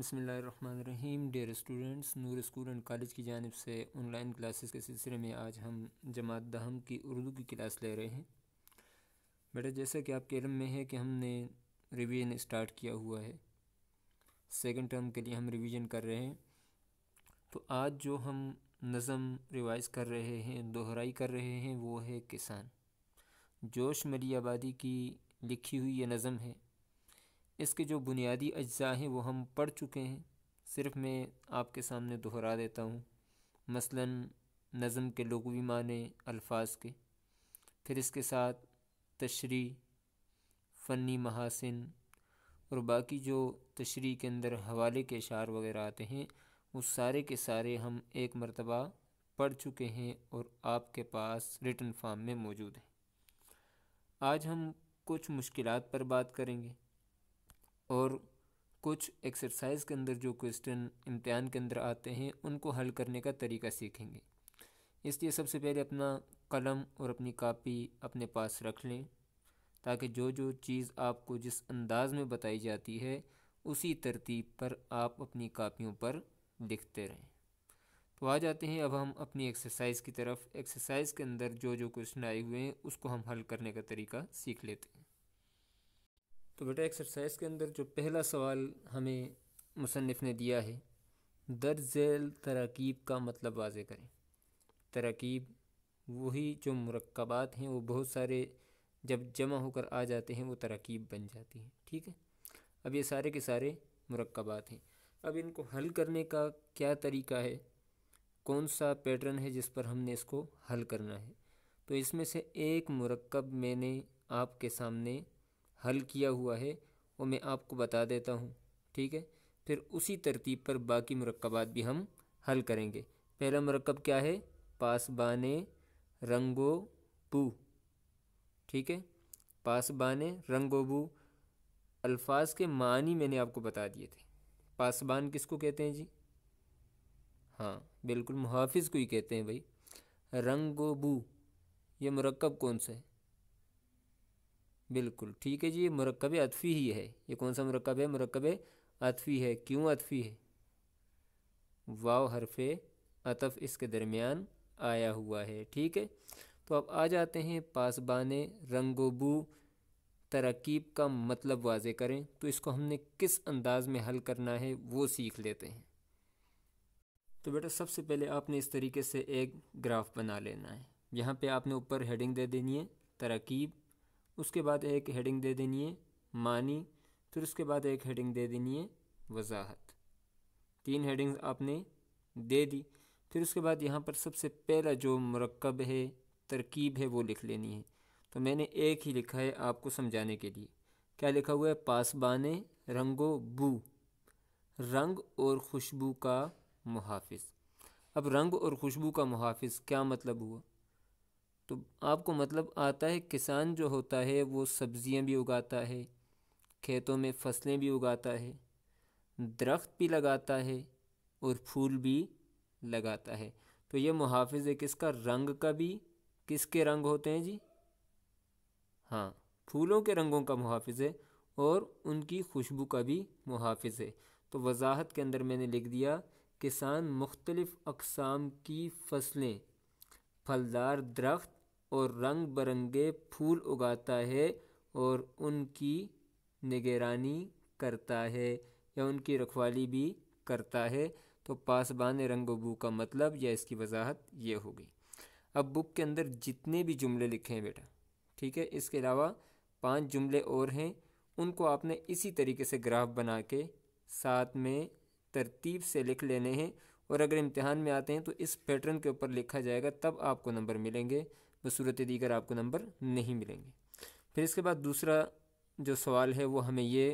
बसमीम dear students Noor school and college की जानब से ऑनलाइन क्लासेस के सिलसिले में आज हम जमात दहम की उर्दू की क्लास ले रहे हैं बेटा जैसा कि आपके इलम में है कि हमने रिवीजन स्टार्ट किया हुआ है सेकंड टर्म के लिए हम रिवीजन कर रहे हैं तो आज जो हम नज़म रिवाइज कर रहे हैं दोहराई कर रहे हैं वो है किसान जोश आबादी की लिखी हुई ये नज़म है इसके जो बुनियादी अज्जा हैं वो हम पढ़ चुके हैं सिर्फ मैं आपके सामने दोहरा देता हूँ मसलन नज़म के भी माने अल्फाज के फिर इसके साथ तशरी फ़नी महासिन और बाकी जो तशरी के अंदर हवाले के इशार वगैरह आते हैं वो सारे के सारे हम एक मरतबा पढ़ चुके हैं और आपके पास रिटर्न फार्म में मौजूद हैं आज हम कुछ मुश्किलात पर बात करेंगे और कुछ एक्सरसाइज के अंदर जो क्वेश्चन इम्तहान के अंदर आते हैं उनको हल करने का तरीका सीखेंगे इसलिए सबसे पहले अपना कलम और अपनी कापी अपने पास रख लें ताकि जो जो चीज़ आपको जिस अंदाज में बताई जाती है उसी तरतीब पर आप अपनी कापियों पर लिखते रहें तो आ जाते हैं अब हम अपनी एक्सरसाइज की तरफ एक्सरसाइज के अंदर जो जो क्वेश्चन आए हुए हैं उसको हम हल करने का तरीका सीख लेते हैं तो बेटा एक्सरसाइज के अंदर जो पहला सवाल हमें मुसनफ़ ने दिया है झेल तरकीब का मतलब वाज करें तरकीब वही जो मरकबात हैं वो बहुत सारे जब जमा होकर आ जाते हैं वो तरकीब बन जाती हैं ठीक है अब ये सारे के सारे मरकबात हैं अब इनको हल करने का क्या तरीका है कौन सा पैटर्न है जिस पर हमने इसको हल करना है तो इसमें से एक मरकब मैंने आपके सामने हल किया हुआ है वो मैं आपको बता देता हूँ ठीक है फिर उसी तरतीब पर बाकी मरकबात भी हम हल करेंगे पहला मरकब क्या है पासबान रंगो बू ठीक है पासबान रंगो बू अल्फाज के मानी मैंने आपको बता दिए थे पासबान किसको कहते हैं जी हाँ बिल्कुल मुहाफ़ को ही कहते हैं भाई रंगो बू ये मरकब कौन सा है बिल्कुल ठीक है जी ये मरकब अतफ़ी ही है ये कौन सा मरकब है मरकब अतफ़ी है क्यों अतफ़ी है वाव हरफ अतफ़ इसके दरमियान आया हुआ है ठीक है तो अब आ जाते हैं पासबान रंगोबू तरकीब का मतलब वाज करें तो इसको हमने किस अंदाज में हल करना है वो सीख लेते हैं तो बेटा सबसे पहले आपने इस तरीके से एक ग्राफ बना लेना है यहाँ पे आपने ऊपर हेडिंग दे देनी है तरकीब उसके बाद एक हेडिंग दे देनी है मानी फिर उसके बाद एक हेडिंग दे देनी है वजाहत तीन हेडिंग्स आपने दे दी फिर उसके बाद यहाँ पर सबसे पहला जो मरकब है तरकीब है वो लिख लेनी है तो मैंने एक ही लिखा है आपको समझाने के लिए क्या लिखा हुआ है पासबान रंगो बू रंग और खुशबू का मुहाफ़ अब रंग और खुशबू का मुहाफ़ क्या मतलब हुआ तो आपको मतलब आता है किसान जो होता है वो सब्ज़ियाँ भी उगाता है खेतों में फसलें भी उगाता है दरख्त भी लगाता है और फूल भी लगाता है तो ये मुहाफ़ है किसका रंग का भी किसके रंग होते हैं जी हाँ फूलों के रंगों का मुहाफ़ है और उनकी खुशबू का भी मुहाफ़ है तो वजाहत के अंदर मैंने लिख दिया किसान मुख्तलफ़ अकसाम की फसलें फलदार दरख्त और रंग बिरंगे फूल उगाता है और उनकी निगरानी करता है या उनकी रखवाली भी करता है तो पासबान रंग बू का मतलब या इसकी वजाहत ये होगी अब बुक के अंदर जितने भी जुमले लिखे हैं बेटा ठीक है इसके अलावा पांच जुमले और हैं उनको आपने इसी तरीके से ग्राफ बना के साथ में तरतीब से लिख लेने हैं और अगर इम्तहान में आते हैं तो इस पैटर्न के ऊपर लिखा जाएगा तब आपको नंबर मिलेंगे बसूरत दीगर आपको नंबर नहीं मिलेंगे फिर इसके बाद दूसरा जो सवाल है वो हमें ये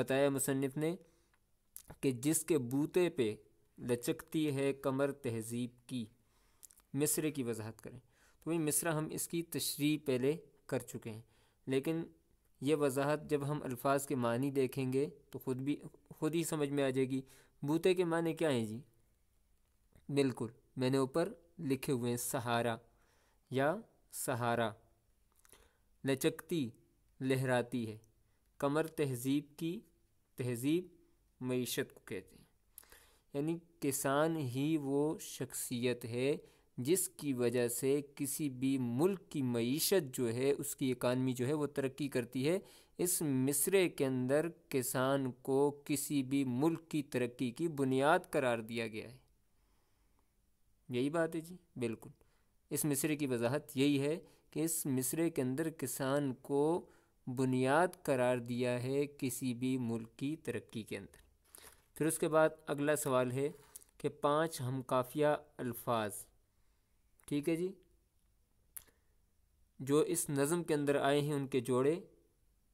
बताया मुसनफ़ ने कि जिसके बूते पे लचकती है कमर तहजीब की मिसरे की वजाहत करें तो वही मिसरा हम इसकी तशरी पहले कर चुके हैं लेकिन ये वजाहत जब हम अल्फाज के मानी देखेंगे तो ख़ुद भी खुद ही समझ में आ जाएगी बूते के माने क्या हैं जी बिल्कुल मैंने ऊपर लिखे हुए हैं सहारा या सहारा लचकती लहराती है कमर तहजीब की तहजीब मीशत को कहते हैं यानी किसान ही वो शख्सियत है जिसकी वजह से किसी भी मुल्क की मीशत जो है उसकी इकानमी जो है वो तरक्की करती है इस मिसरे के अंदर किसान को किसी भी मुल्क की तरक्की की बुनियाद करार दिया गया है यही बात है जी बिल्कुल इस मिसरे की वजाहत यही है कि इस मिसरे के अंदर किसान को बुनियाद करार दिया है किसी भी मुल्क की तरक्की के अंदर फिर उसके बाद अगला सवाल है कि पांच हम काफिया अल्फाज ठीक है जी जो इस नज़म के अंदर आए हैं उनके जोड़े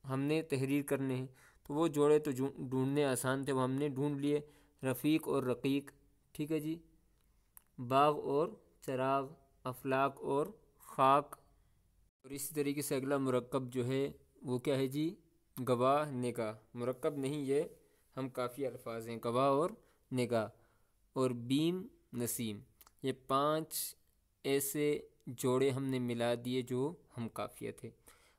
हमने तहरीर करने हैं तो वो जोड़े तो ढूंढने आसान थे वो हमने ढूंढ लिए रफ़ीक और रकीक ठीक है जी बाग और चराग अफलाक और खाक और इसी तरीके से अगला मरकब जो है वो क्या है जी गवाह निगाह मरकब नहीं ये हम काफ़ी अल्फाज हैं गवाह और निगाह और बीम नसीम ये पांच ऐसे जोड़े हमने मिला दिए जो हम काफ़िया थे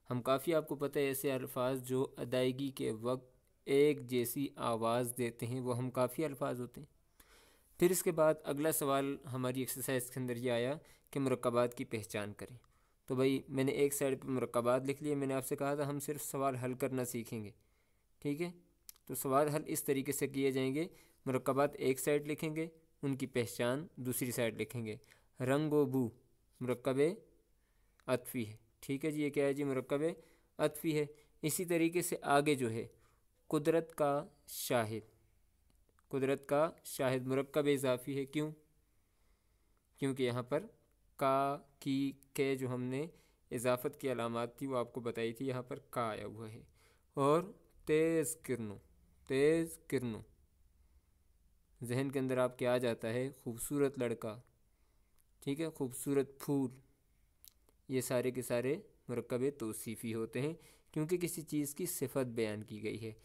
हम काफ़ी आपको पता है ऐसे अल्फाज जो अदायगी के वक्त एक जैसी आवाज़ देते हैं वो हम काफ़ी अल्फाज होते हैं फिर इसके बाद अगला सवाल हमारी एक्सरसाइज के अंदर ये आया कि मरकबात की पहचान करें तो भाई मैंने एक साइड पर मरकबात लिख लिए मैंने आपसे कहा था हम सिर्फ सवाल हल करना सीखेंगे ठीक है तो सवाल हल इस तरीके से किए जाएंगे मरकबात एक साइड लिखेंगे उनकी पहचान दूसरी साइड लिखेंगे रंग व बू मरकब अतफ़ी है ठीक है जी ये क्या है जी मरकब अतफ़ी है इसी तरीके से आगे जो है कुदरत का शाहिद कुदरत का शाहिद मुरक्कब इजाफ़ी है क्यों क्योंकि यहाँ पर का की के जो हमने इजाफत की अलामत थी वो आपको बताई थी यहाँ पर का आया हुआ है और तेज़ किरणों तेज़ किरणों जहन के अंदर आपके आ जाता है खूबसूरत लड़का ठीक है खूबसूरत फूल ये सारे के सारे मरकब तोसीफ़ी होते हैं क्योंकि किसी चीज़ की सिफत बयान की गई है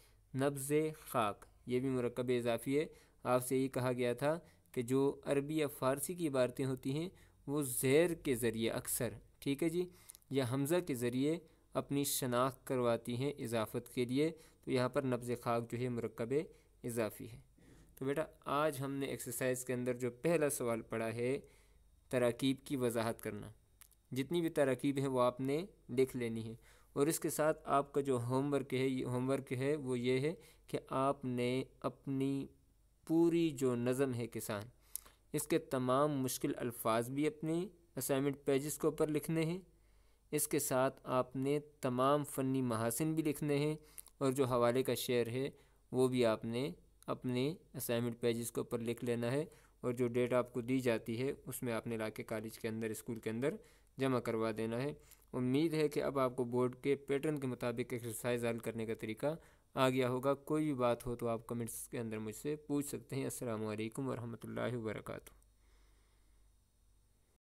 नब्ज़ खाक ये भी मरकब इजाफ़ी है आपसे ये कहा गया था कि जो अरबी या फ़ारसी की इबारतें होती हैं वो जैर के ज़रिए अक्सर ठीक है जी या हमज़ा के ज़रिए अपनी शनाख्त करवाती हैं इजाफ़त के लिए तो यहाँ पर नब्ज़ खाक जो है मरकब इजाफ़ी है तो बेटा आज हमने एक्सरसाइज के अंदर जो पहला सवाल पढ़ा है तरकीब की वजाहत करना जितनी भी तरकीब है वो आपने लिख लेनी है और इसके साथ आपका जो होमवर्क है ये होमवर्क है वो ये है कि आपने अपनी पूरी जो नज़म है किसान इसके तमाम मुश्किल अल्फाज भी अपने असाइनमेंट पेजेस के ऊपर लिखने हैं इसके साथ आपने तमाम फ़नी महासिन भी लिखने हैं और जो हवाले का शेयर है वो भी आपने अपने असाइनमेंट पेजेस के ऊपर लिख लेना है और जो डेट आपको दी जाती है उसमें आपने ला के कॉलेज के अंदर स्कूल के अंदर जमा करवा देना है उम्मीद है कि अब आपको बोर्ड के पैटर्न के मुताबिक एक्सरसाइज हल करने का तरीका आ गया होगा कोई भी बात हो तो आप कमेंट्स के अंदर मुझसे पूछ सकते हैं असल वरहमल वर्का